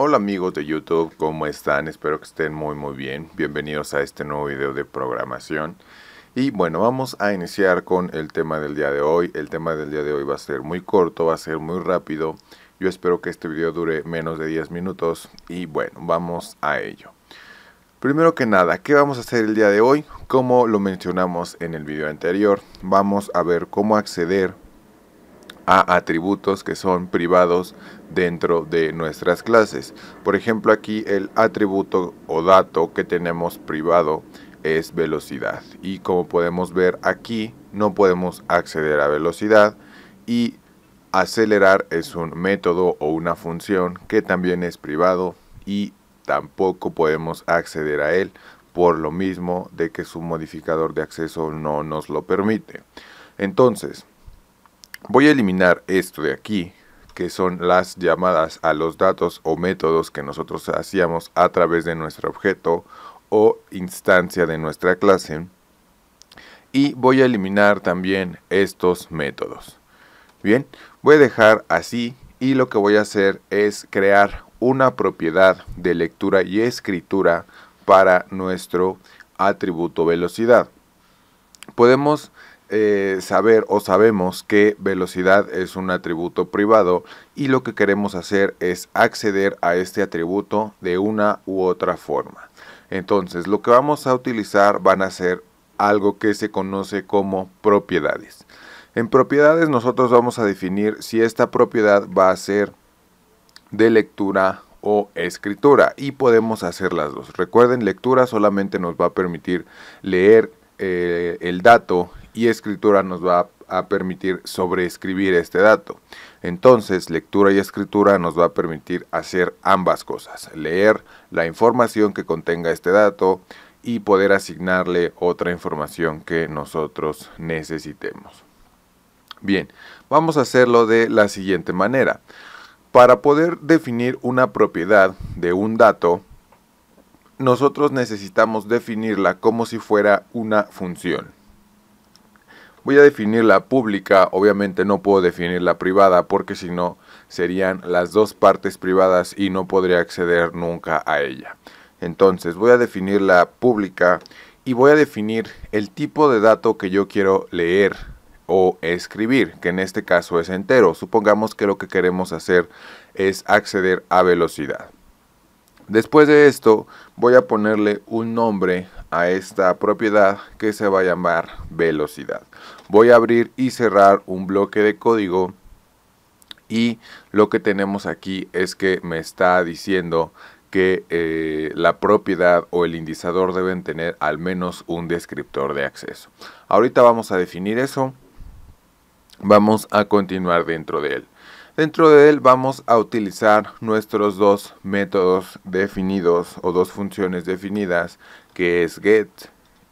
Hola amigos de YouTube, ¿cómo están? Espero que estén muy muy bien. Bienvenidos a este nuevo video de programación. Y bueno, vamos a iniciar con el tema del día de hoy. El tema del día de hoy va a ser muy corto, va a ser muy rápido. Yo espero que este video dure menos de 10 minutos y bueno, vamos a ello. Primero que nada, ¿qué vamos a hacer el día de hoy? Como lo mencionamos en el video anterior, vamos a ver cómo acceder a atributos que son privados dentro de nuestras clases. Por ejemplo, aquí el atributo o dato que tenemos privado es velocidad. Y como podemos ver aquí, no podemos acceder a velocidad y acelerar es un método o una función que también es privado y tampoco podemos acceder a él por lo mismo de que su modificador de acceso no nos lo permite. Entonces, Voy a eliminar esto de aquí, que son las llamadas a los datos o métodos que nosotros hacíamos a través de nuestro objeto o instancia de nuestra clase. Y voy a eliminar también estos métodos. Bien, voy a dejar así y lo que voy a hacer es crear una propiedad de lectura y escritura para nuestro atributo velocidad. Podemos eh, saber o sabemos que velocidad es un atributo privado y lo que queremos hacer es acceder a este atributo de una u otra forma. Entonces lo que vamos a utilizar van a ser algo que se conoce como propiedades. En propiedades nosotros vamos a definir si esta propiedad va a ser de lectura o escritura y podemos hacer las dos. Recuerden, lectura solamente nos va a permitir leer eh, el dato y escritura nos va a permitir sobreescribir este dato. Entonces, lectura y escritura nos va a permitir hacer ambas cosas, leer la información que contenga este dato y poder asignarle otra información que nosotros necesitemos. Bien, vamos a hacerlo de la siguiente manera. Para poder definir una propiedad de un dato, nosotros necesitamos definirla como si fuera una función. Voy a definir la pública, obviamente no puedo definir la privada porque si no serían las dos partes privadas y no podría acceder nunca a ella. Entonces voy a definir la pública y voy a definir el tipo de dato que yo quiero leer o escribir, que en este caso es entero. Supongamos que lo que queremos hacer es acceder a velocidad. Después de esto voy a ponerle un nombre a esta propiedad que se va a llamar velocidad. Voy a abrir y cerrar un bloque de código y lo que tenemos aquí es que me está diciendo que eh, la propiedad o el indicador deben tener al menos un descriptor de acceso. Ahorita vamos a definir eso. Vamos a continuar dentro de él. Dentro de él vamos a utilizar nuestros dos métodos definidos o dos funciones definidas que es get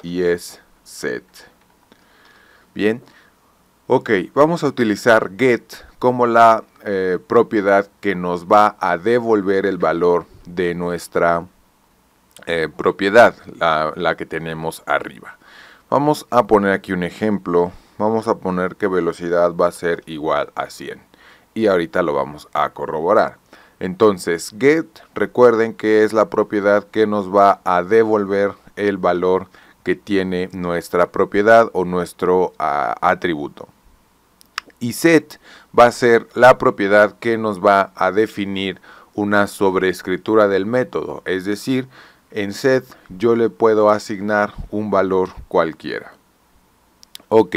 y es set. Bien, ok, vamos a utilizar get como la eh, propiedad que nos va a devolver el valor de nuestra eh, propiedad, la, la que tenemos arriba. Vamos a poner aquí un ejemplo, vamos a poner que velocidad va a ser igual a 100 y ahorita lo vamos a corroborar. Entonces, get, recuerden que es la propiedad que nos va a devolver el valor que tiene nuestra propiedad o nuestro ah, atributo. Y set va a ser la propiedad que nos va a definir una sobreescritura del método, es decir, en set yo le puedo asignar un valor cualquiera. Ok,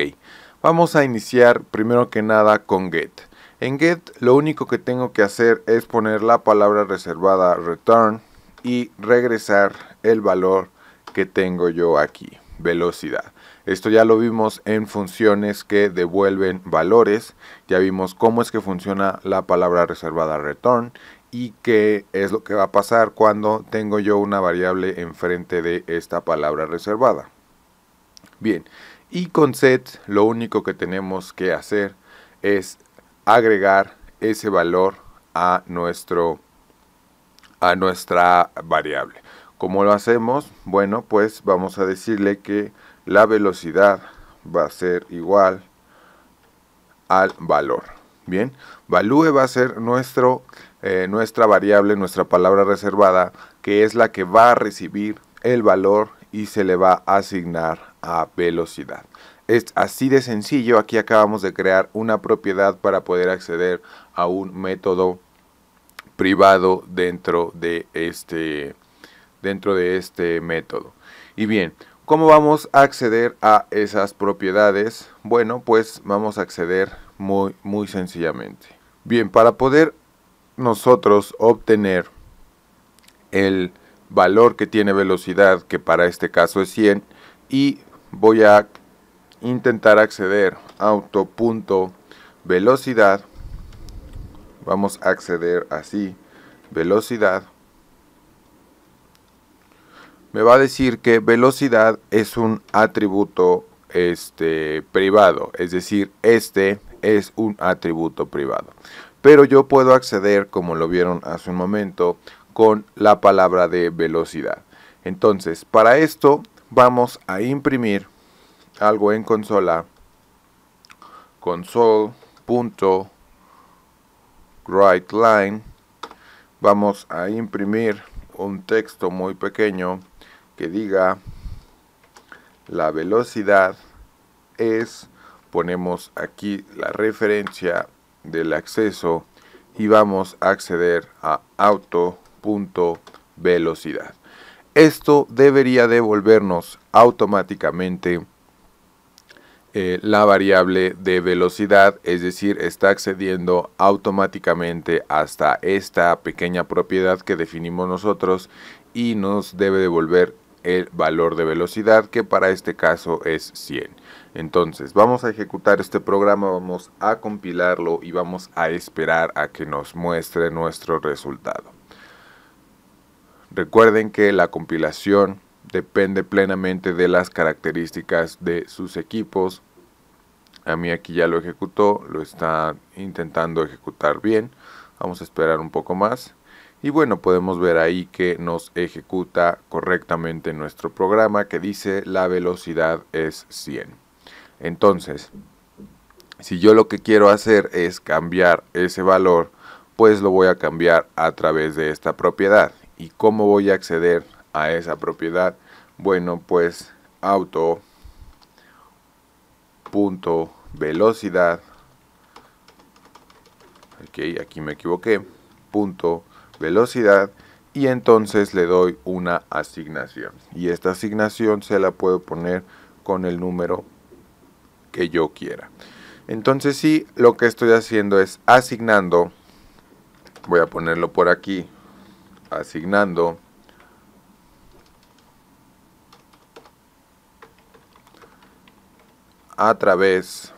vamos a iniciar primero que nada con get. En get lo único que tengo que hacer es poner la palabra reservada return y regresar el valor que tengo yo aquí, velocidad. Esto ya lo vimos en funciones que devuelven valores. Ya vimos cómo es que funciona la palabra reservada return y qué es lo que va a pasar cuando tengo yo una variable enfrente de esta palabra reservada. Bien, y con set lo único que tenemos que hacer es agregar ese valor a, nuestro, a nuestra variable. ¿Cómo lo hacemos? Bueno, pues vamos a decirle que la velocidad va a ser igual al valor. Bien, value va a ser nuestro, eh, nuestra variable, nuestra palabra reservada, que es la que va a recibir el valor y se le va a asignar a velocidad. Es así de sencillo, aquí acabamos de crear una propiedad para poder acceder a un método privado dentro de este, dentro de este método. Y bien, ¿cómo vamos a acceder a esas propiedades? Bueno, pues vamos a acceder muy, muy sencillamente. Bien, para poder nosotros obtener el valor que tiene velocidad, que para este caso es 100, y voy a intentar acceder auto.velocidad. Vamos a acceder así, velocidad. Me va a decir que velocidad es un atributo este, privado, es decir, este es un atributo privado. Pero yo puedo acceder, como lo vieron hace un momento, con la palabra de velocidad. Entonces, para esto vamos a imprimir algo en consola, line vamos a imprimir un texto muy pequeño que diga la velocidad es, ponemos aquí la referencia del acceso y vamos a acceder a auto.velocidad. Esto debería devolvernos automáticamente eh, la variable de velocidad, es decir, está accediendo automáticamente hasta esta pequeña propiedad que definimos nosotros y nos debe devolver el valor de velocidad que para este caso es 100. Entonces vamos a ejecutar este programa, vamos a compilarlo y vamos a esperar a que nos muestre nuestro resultado. Recuerden que la compilación depende plenamente de las características de sus equipos. A mí aquí ya lo ejecutó, lo está intentando ejecutar bien. Vamos a esperar un poco más. Y bueno, podemos ver ahí que nos ejecuta correctamente nuestro programa que dice la velocidad es 100. Entonces, si yo lo que quiero hacer es cambiar ese valor, pues lo voy a cambiar a través de esta propiedad. ¿Y cómo voy a acceder a esa propiedad. Bueno, pues auto punto velocidad ok aquí me equivoqué punto velocidad y entonces le doy una asignación y esta asignación se la puedo poner con el número que yo quiera entonces sí lo que estoy haciendo es asignando voy a ponerlo por aquí asignando a través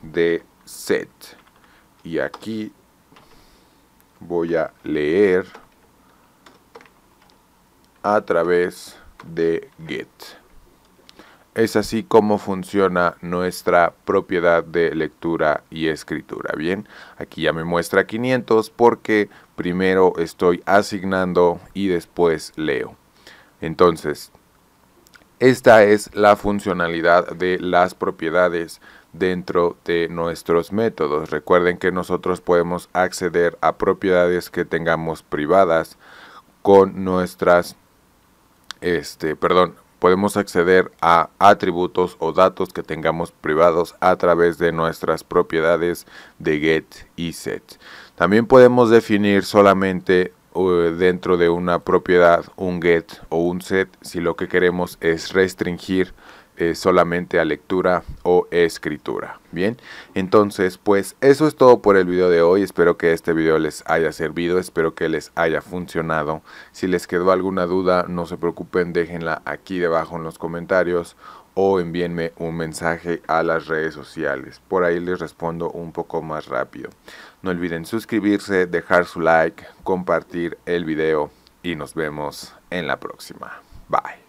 de set. Y aquí voy a leer a través de get. Es así como funciona nuestra propiedad de lectura y escritura. Bien, aquí ya me muestra 500 porque primero estoy asignando y después leo. Entonces, esta es la funcionalidad de las propiedades dentro de nuestros métodos. Recuerden que nosotros podemos acceder a propiedades que tengamos privadas con nuestras, este, perdón, podemos acceder a atributos o datos que tengamos privados a través de nuestras propiedades de get y set. También podemos definir solamente dentro de una propiedad un get o un set si lo que queremos es restringir eh, solamente a lectura o escritura. Bien, entonces pues eso es todo por el video de hoy. Espero que este video les haya servido, espero que les haya funcionado. Si les quedó alguna duda, no se preocupen, déjenla aquí debajo en los comentarios o envíenme un mensaje a las redes sociales. Por ahí les respondo un poco más rápido. No olviden suscribirse, dejar su like, compartir el video y nos vemos en la próxima. Bye.